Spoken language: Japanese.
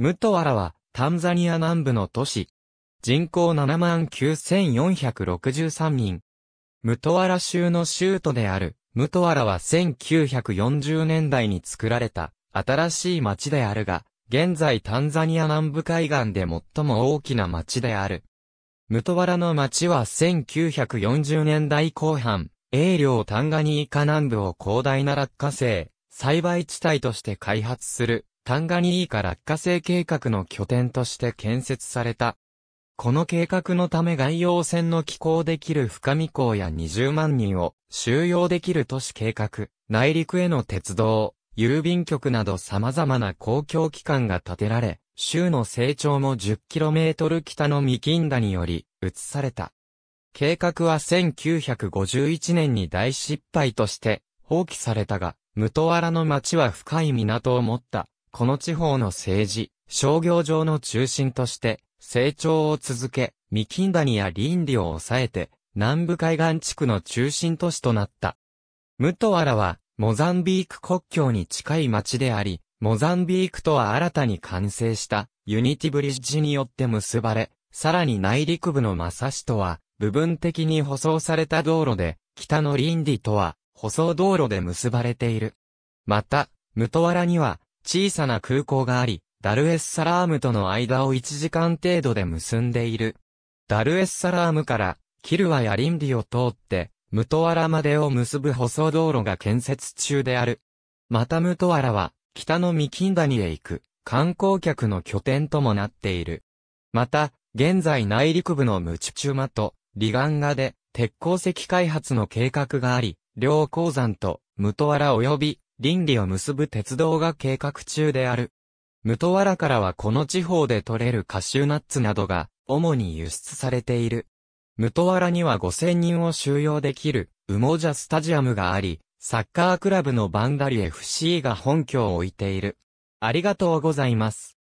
ムトワラは、タンザニア南部の都市。人口79,463人。ムトワラ州の州都である、ムトワラは1940年代に作られた、新しい町であるが、現在タンザニア南部海岸で最も大きな町である。ムトワラの町は1940年代後半、英領タンガニーカ南部を広大な落花生、栽培地帯として開発するタンガニーカ落下生計画の拠点として建設された。この計画のため外洋船の寄港できる深見港や20万人を収容できる都市計画、内陸への鉄道、郵便局など様々な公共機関が建てられ、州の成長も 10km 北のミキンダにより移された。計画は1951年に大失敗として放棄されたが、ムトワラの町は深い港を持った。この地方の政治、商業上の中心として成長を続け、ミキンダニや林理を抑えて、南部海岸地区の中心都市となった。ムトワラは、モザンビーク国境に近い町であり、モザンビークとは新たに完成したユニティブリッジによって結ばれ、さらに内陸部のマサシとは、部分的に舗装された道路で、北のリンディとは、舗装道路で結ばれている。また、ムトワラには、小さな空港があり、ダルエッサラームとの間を1時間程度で結んでいる。ダルエッサラームから、キルワやリンディを通って、ムトワラまでを結ぶ舗装道路が建設中である。またムトワラは、北のミキンダニへ行く、観光客の拠点ともなっている。また、現在内陸部のムチュチュマと、リガンガで、鉄鉱石開発の計画があり、両鉱山と、ムトワラ及び、倫理を結ぶ鉄道が計画中である。ムトワラからはこの地方で採れるカシューナッツなどが主に輸出されている。ムトワラには5000人を収容できるウモジャスタジアムがあり、サッカークラブのバンダリ FC が本拠を置いている。ありがとうございます。